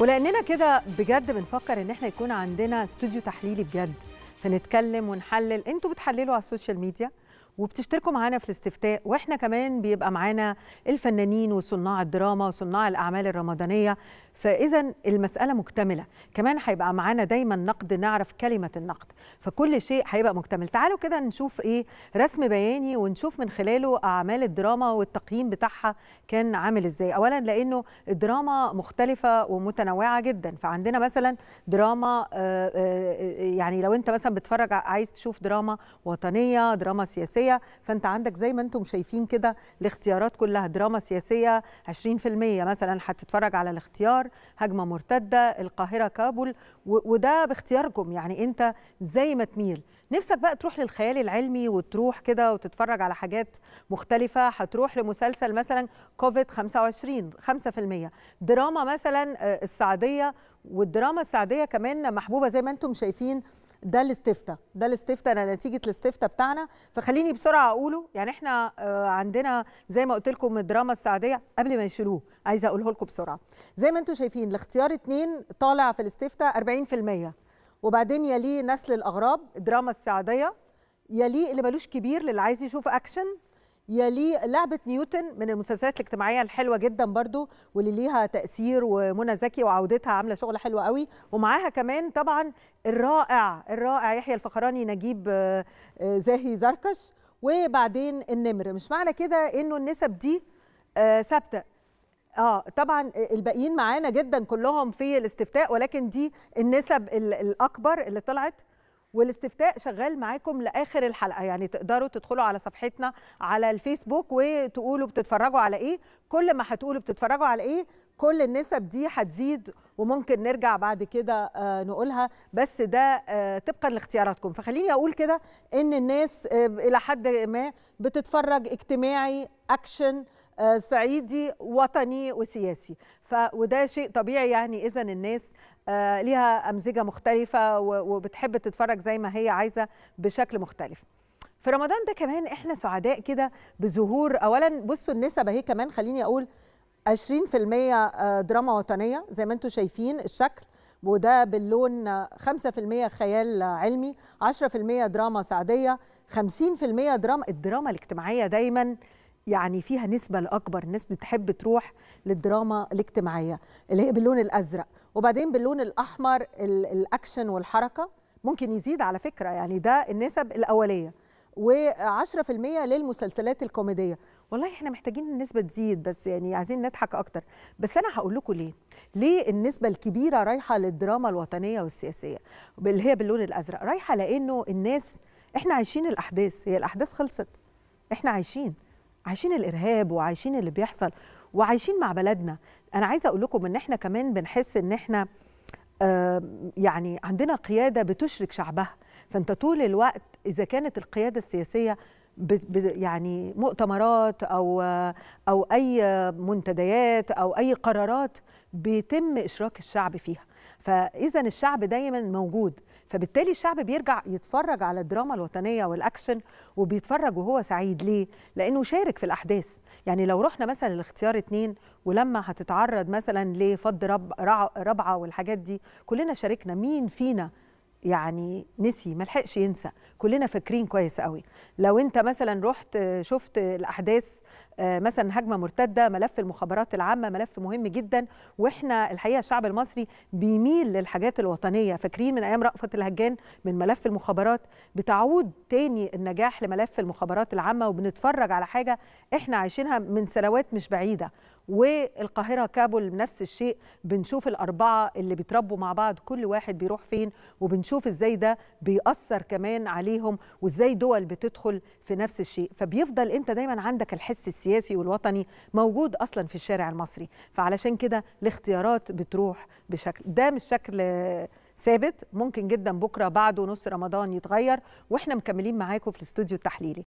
ولاننا كده بجد بنفكر ان احنا يكون عندنا استوديو تحليلي بجد فنتكلم ونحلل انتوا بتحللوا على السوشيال ميديا وبتشتركوا معانا في الاستفتاء واحنا كمان بيبقى معانا الفنانين وصناع الدراما وصناع الاعمال الرمضانيه فاذا المساله مكتمله كمان هيبقى معانا دايما نقد نعرف كلمه النقد فكل شيء هيبقى مكتمل تعالوا كده نشوف ايه رسم بياني ونشوف من خلاله اعمال الدراما والتقييم بتاعها كان عامل ازاي اولا لانه الدراما مختلفه ومتنوعه جدا فعندنا مثلا دراما آه، آه، آه، يعني لو انت مثلا بتتفرج عايز تشوف دراما وطنيه دراما سياسيه فانت عندك زي ما انتم شايفين كده الاختيارات كلها دراما سياسيه 20% مثلا هتتفرج على الاختيار النهار هجمه مرتده القاهره كابول وده باختياركم يعني انت زي ما تميل نفسك بقى تروح للخيال العلمي وتروح كده وتتفرج على حاجات مختلفة هتروح لمسلسل مثلا كوفيد 25 5% دراما مثلا آه، السعودية والدراما السعودية كمان محبوبة زي ما انتم شايفين ده الاستفتاء ده الاستفتاء انا نتيجه الاستفتاء بتاعنا فخليني بسرعه اقوله يعني احنا آه، عندنا زي ما قلت لكم الدراما السعوديه قبل ما يشيلوه عايزه اقوله لكم بسرعه زي ما انتم شايفين الاختيار اتنين طالع في الاستفتاء 40% وبعدين يليه نسل الاغراب دراما السعوديه يليه اللي ملوش كبير للي عايز يشوف اكشن يلي لعبة نيوتن من المسلسلات الاجتماعية الحلوة جدا برضو واللي ليها تأثير ومنى زكي وعودتها عاملة شغل حلو قوي ومعاها كمان طبعا الرائع الرائع يحيى الفخراني نجيب آه، آه، زاهي زركش وبعدين النمر مش معنى كده انه النسب دي آه، ثابته اه طبعا الباقيين معانا جدا كلهم في الاستفتاء ولكن دي النسب الاكبر اللي طلعت والاستفتاء شغال معاكم لاخر الحلقه يعني تقدروا تدخلوا على صفحتنا على الفيسبوك وتقولوا بتتفرجوا على ايه كل ما هتقولوا بتتفرجوا على ايه كل النسب دي هتزيد وممكن نرجع بعد كده آه، نقولها بس ده آه، طبقا لاختياراتكم فخليني اقول كده ان الناس آه، الى حد ما بتتفرج اجتماعي اكشن صعيدي وطني وسياسي وده شيء طبيعي يعني اذا الناس آه، ليها امزجه مختلفه وبتحب تتفرج زي ما هي عايزه بشكل مختلف في رمضان ده كمان احنا سعداء كده بظهور اولا بصوا النسب اهي كمان خليني اقول 20% آه، دراما وطنيه زي ما انتم شايفين الشكل وده باللون 5% خيال علمي 10% دراما سعديه 50% دراما الدراما الاجتماعيه دايما يعني فيها نسبة لأكبر الناس بتحب تروح للدراما الاجتماعية اللي هي باللون الأزرق وبعدين باللون الأحمر الأكشن والحركة ممكن يزيد على فكرة يعني ده النسب الأولية و10% للمسلسلات الكوميدية والله احنا محتاجين النسبة تزيد بس يعني عايزين نضحك أكتر بس أنا هقول لكم ليه ليه النسبة الكبيرة رايحة للدراما الوطنية والسياسية اللي هي باللون الأزرق رايحة لأنه الناس احنا عايشين الأحداث هي الأحداث خلصت احنا عايشين عايشين الارهاب وعايشين اللي بيحصل وعايشين مع بلدنا انا عايزه اقول لكم ان احنا كمان بنحس ان احنا يعني عندنا قياده بتشرك شعبها فانت طول الوقت اذا كانت القياده السياسيه يعني مؤتمرات او او اي منتديات او اي قرارات بيتم اشراك الشعب فيها فاذا الشعب دايما موجود فبالتالي الشعب بيرجع يتفرج على الدراما الوطنيه والاكشن وبيتفرج وهو سعيد ليه؟ لانه شارك في الاحداث، يعني لو رحنا مثلا لاختيار اتنين ولما هتتعرض مثلا لفض رب ربعه والحاجات دي كلنا شاركنا مين فينا يعني نسي ما لحقش ينسى كلنا فاكرين كويس قوي لو انت مثلا رحت شفت الاحداث آه، مثلا هجمه مرتده ملف المخابرات العامه ملف مهم جدا واحنا الحقيقه الشعب المصري بيميل للحاجات الوطنيه فاكرين من ايام رأفت الهجان من ملف المخابرات بتعود تاني النجاح لملف المخابرات العامه وبنتفرج على حاجه احنا عايشينها من سنوات مش بعيده والقاهره كابول نفس الشيء بنشوف الاربعه اللي بيتربوا مع بعض كل واحد بيروح فين وبنشوف ازاي ده بيأثر كمان عليهم وازاي دول بتدخل في نفس الشيء فبيفضل انت دايما عندك الحس السياسي والوطني موجود اصلا في الشارع المصري فعلشان كده الاختيارات بتروح بشكل ده مش شكل ثابت ممكن جدا بكره بعده نص رمضان يتغير واحنا مكملين معاكم في الاستوديو التحليلي